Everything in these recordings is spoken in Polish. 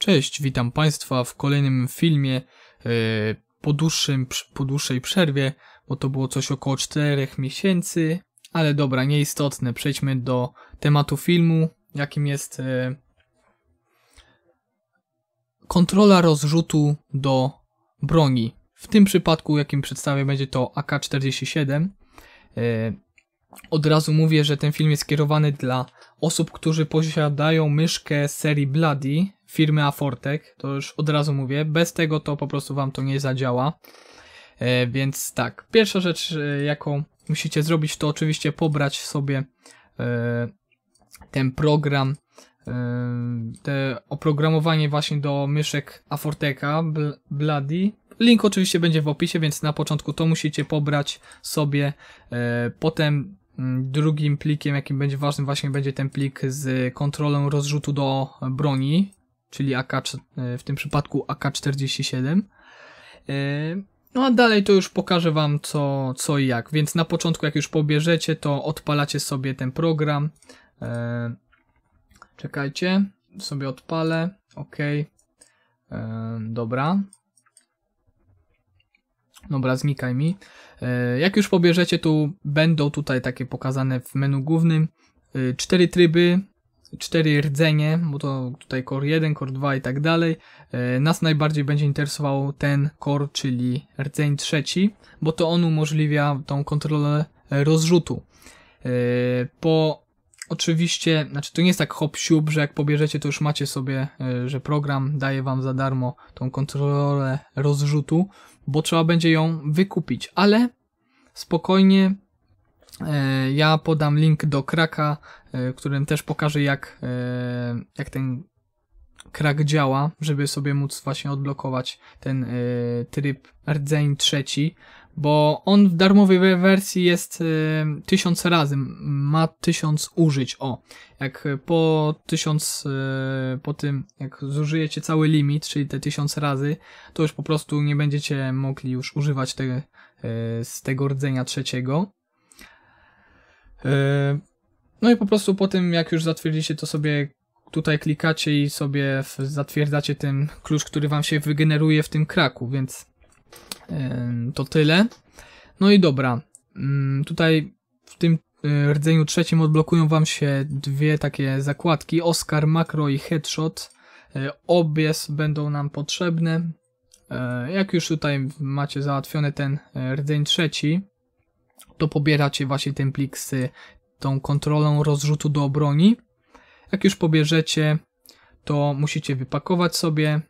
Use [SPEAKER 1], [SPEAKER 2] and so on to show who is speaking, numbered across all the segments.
[SPEAKER 1] Cześć, witam Państwa w kolejnym filmie e, po, dłuższym, po dłuższej przerwie, bo to było coś około 4 miesięcy, ale dobra, nieistotne, przejdźmy do tematu filmu, jakim jest e, kontrola rozrzutu do broni. W tym przypadku, jakim przedstawię, będzie to AK-47. Od razu mówię, że ten film jest skierowany dla osób, którzy posiadają myszkę serii Bloody firmy Afortek. To już od razu mówię. Bez tego to po prostu wam to nie zadziała. E, więc tak, pierwsza rzecz, e, jaką musicie zrobić, to oczywiście pobrać sobie e, ten program, te oprogramowanie właśnie do myszek Aforteka Bloody. Link oczywiście będzie w opisie, więc na początku to musicie pobrać sobie. Potem Mm, drugim plikiem, jakim będzie ważnym, właśnie będzie ten plik z kontrolą rozrzutu do broni, czyli AK, e, w tym przypadku AK-47. E, no a dalej to już pokażę Wam co, co i jak. Więc na początku, jak już pobierzecie, to odpalacie sobie ten program. E, czekajcie, sobie odpalę. OK. Dobra, Dobra, znikaj mi. E, jak już pobierzecie, tu będą tutaj takie pokazane w menu głównym e, cztery tryby, cztery rdzenie, bo to tutaj Core 1, Core 2 i tak dalej. E, nas najbardziej będzie interesował ten Core, czyli rdzeń trzeci, bo to on umożliwia tą kontrolę rozrzutu. Po oczywiście, znaczy to nie jest tak hop siup, że jak pobierzecie to już macie sobie, e, że program daje wam za darmo tą kontrolę rozrzutu, bo trzeba będzie ją wykupić, ale spokojnie e, ja podam link do kraka, e, którym też pokażę jak, jak ten krak działa, żeby sobie móc właśnie odblokować ten tryb rdzeń trzeci, bo on w darmowej wersji jest y, tysiąc razy, ma tysiąc użyć, o. Jak y, po tysiąc, y, po tym jak zużyjecie cały limit, czyli te tysiąc razy, to już po prostu nie będziecie mogli już używać te, z tego rdzenia trzeciego. No i po prostu po tym jak już zatwierdzicie to sobie tutaj klikacie i sobie zatwierdzacie ten klucz, który wam się wygeneruje w tym kraku, więc to tyle. No i dobra, mm, tutaj w tym e, rdzeniu trzecim odblokują wam się dwie takie zakładki, Oscar, Macro i Headshot. E, obie będą nam potrzebne. E, jak już tutaj macie załatwiony ten rdzeń trzeci, to pobieracie właśnie ten plik z tą kontrolą rozrzutu do obroni. Jak już pobierzecie, to musicie wypakować sobie,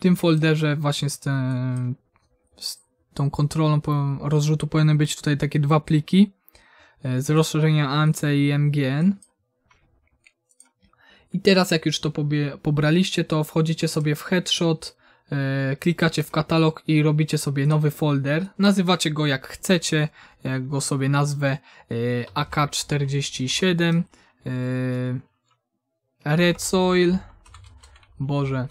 [SPEAKER 1] tym folderze właśnie z, z tą kontrolą po, rozrzutu powinny być tutaj takie dwa pliki e, z rozszerzenia AMC i MGN. I teraz jak już to pobraliście, to wchodzicie sobie w headshot, e, klikacie w katalog i robicie sobie nowy folder. Nazywacie go jak chcecie, jak go sobie nazwę e, AK47, Red Soil, Boże,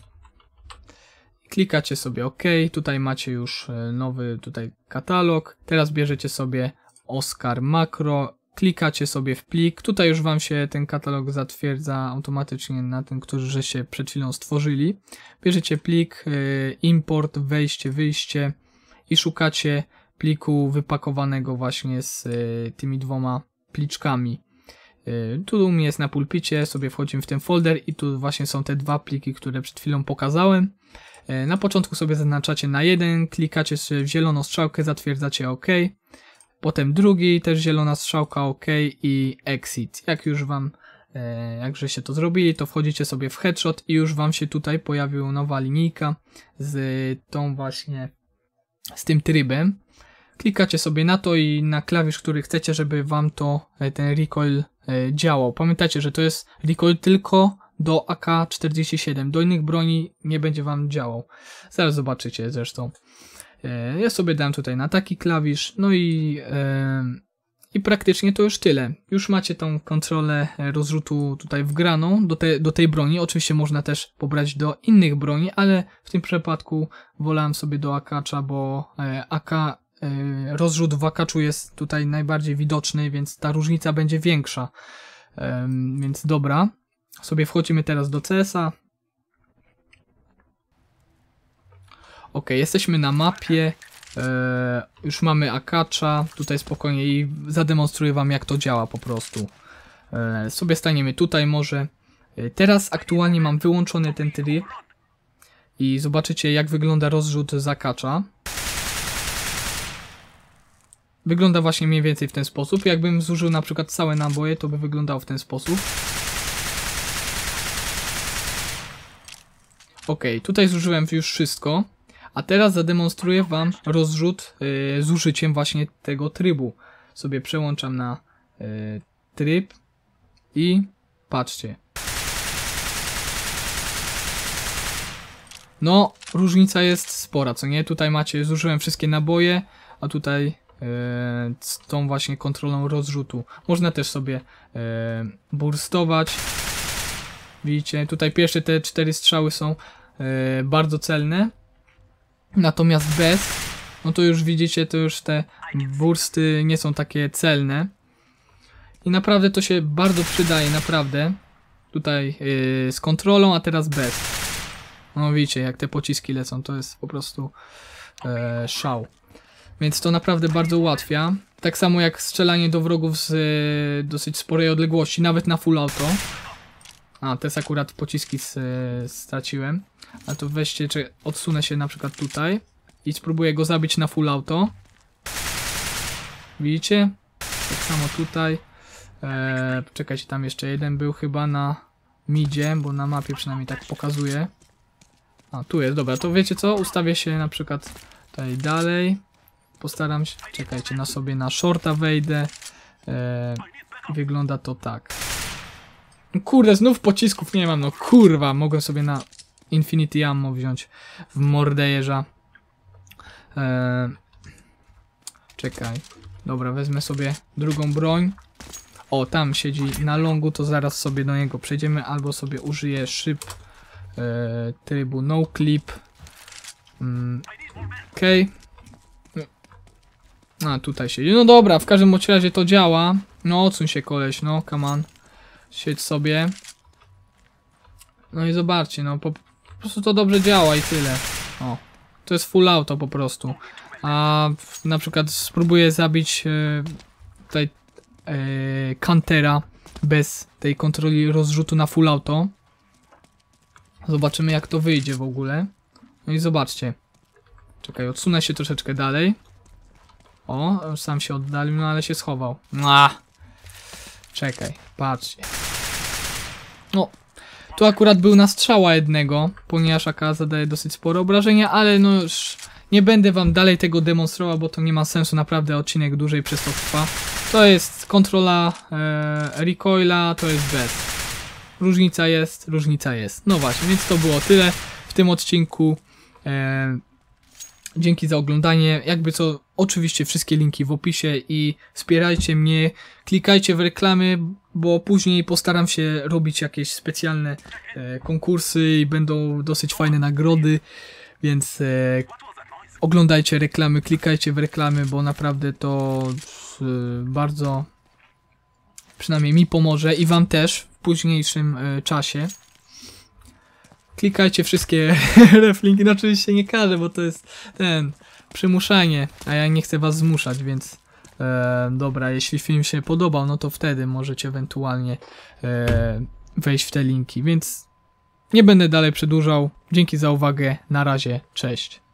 [SPEAKER 1] Klikacie sobie OK, tutaj macie już e, nowy tutaj katalog. Teraz bierzecie sobie Oscar Macro, klikacie sobie w plik. Tutaj już Wam się ten katalog zatwierdza automatycznie na tym, który się przed chwilą stworzyli. Bierzecie plik, e, import, wejście, wyjście i szukacie pliku wypakowanego właśnie z e, tymi dwoma pliczkami. Tu u mnie jest na pulpicie, sobie wchodzimy w ten folder i tu właśnie są te dwa pliki, które przed chwilą pokazałem. E, na początku sobie zaznaczacie na jeden, klikacie w zieloną strzałkę, zatwierdzacie OK. Potem drugi, też zielona strzałka OK i Exit. Jak już wam, e, jakże się to zrobili, to wchodzicie sobie w headshot i już wam się tutaj pojawiła nowa linijka z tą właśnie, z tym trybem. Klikacie sobie na to i na klawisz, który chcecie, żeby wam to, e, ten recoil działał. Pamiętacie, że to jest recoil tylko do AK-47. Do innych broni nie będzie Wam działał. Zaraz zobaczycie zresztą. E, ja sobie dam tutaj na taki klawisz, no i, e, i praktycznie to już tyle. Już macie tą kontrolę e, rozrzutu tutaj wgraną do, te, do tej broni. Oczywiście można też pobrać do innych broni, ale w tym przypadku wolałem sobie do AK, bo AK rozrzut w akaczu jest tutaj najbardziej widoczny, więc ta różnica będzie większa. Więc dobra, sobie wchodzimy teraz do CS-a. Ok, jesteśmy na mapie. Eee, już mamy Akacza. Tutaj spokojnie i zademonstruję wam jak to działa po prostu. Eee, sobie staniemy tutaj może. Eee, teraz aktualnie mam wyłączony ten tryb. I zobaczycie jak wygląda rozrzut z Akacza. Wygląda właśnie mniej więcej w ten sposób. Jakbym zużył na przykład całe naboje, to by wyglądało w ten sposób. Ok, tutaj zużyłem już wszystko, a teraz zademonstruję Wam rozrzut e, z użyciem właśnie tego trybu. Sobie przełączam na e, tryb i patrzcie. No, różnica jest spora, co nie? Tutaj macie, zużyłem wszystkie naboje, a tutaj e, z tą właśnie kontrolą rozrzutu. Można też sobie burstować. Widzicie, tutaj pierwsze te cztery strzały są E, bardzo celne. Natomiast bez, no to już widzicie, to już te bursty nie są takie celne. I naprawdę to się bardzo przydaje, naprawdę. Tutaj yy, z kontrolą, a teraz bez. No widzicie, jak te pociski lecą, to jest po prostu e, szał. Więc to naprawdę bardzo ułatwia. Tak samo jak strzelanie do wrogów z e, dosyć sporej odległości, nawet na full auto. A, też akurat pociski z, e, straciłem. Ale to weźcie, czy odsunę się na przykład tutaj i spróbuję go zabić na full auto. Widzicie? Tak samo tutaj. Eee, czekajcie, tam jeszcze jeden był chyba na midzie, bo na mapie przynajmniej tak pokazuje. A, tu jest, dobra, to wiecie co? Ustawię się na przykład tutaj dalej. Postaram się, czekajcie, na sobie na shorta wejdę. Eee, wygląda to tak. Kurde, znów pocisków nie mam, no kurwa, mogłem sobie na Infinity Ammo wziąć w mordejerza. Eee, czekaj. Dobra, wezmę sobie drugą broń. O, tam siedzi na longu, to zaraz sobie do niego przejdziemy, albo sobie użyję szyb eee, trybu no clip. Mm, Okej. Okay. A, tutaj siedzi. No dobra, w każdym razie to działa. No, odsuń się koleś, no, come on sieć sobie. No i zobaczcie, no po, po prostu to dobrze działa i tyle. O, to jest full auto po prostu. A na przykład spróbuję zabić yy, tutaj yy, Kantera bez tej kontroli rozrzutu na full auto. Zobaczymy jak to wyjdzie w ogóle. No i zobaczcie. Czekaj, odsunę się troszeczkę dalej. O, sam się oddalił, no ale się schował. Mua. Czekaj, patrzcie no tu akurat był na strzała jednego, ponieważ AK zadaje dosyć spore obrażenia, ale no już nie będę wam dalej tego demonstrował, bo to nie ma sensu, naprawdę odcinek dłużej przez to trwa. To jest kontrola e, recoila, to jest bez. Różnica jest, różnica jest. No właśnie, więc to było tyle w tym odcinku. E, Dzięki za oglądanie. Jakby co, oczywiście wszystkie linki w opisie i wspierajcie mnie. Klikajcie w reklamy, bo później postaram się robić jakieś specjalne e, konkursy i będą dosyć fajne nagrody, więc e, oglądajcie reklamy, klikajcie w reklamy, bo naprawdę to e, bardzo przynajmniej mi pomoże i wam też w późniejszym e, czasie klikajcie wszystkie reflinki. No oczywiście nie każę, bo to jest ten przymuszanie, a ja nie chcę was zmuszać, więc e, dobra, jeśli film się podobał, no to wtedy możecie ewentualnie e, wejść w te linki, więc nie będę dalej przedłużał. Dzięki za uwagę, na razie, cześć.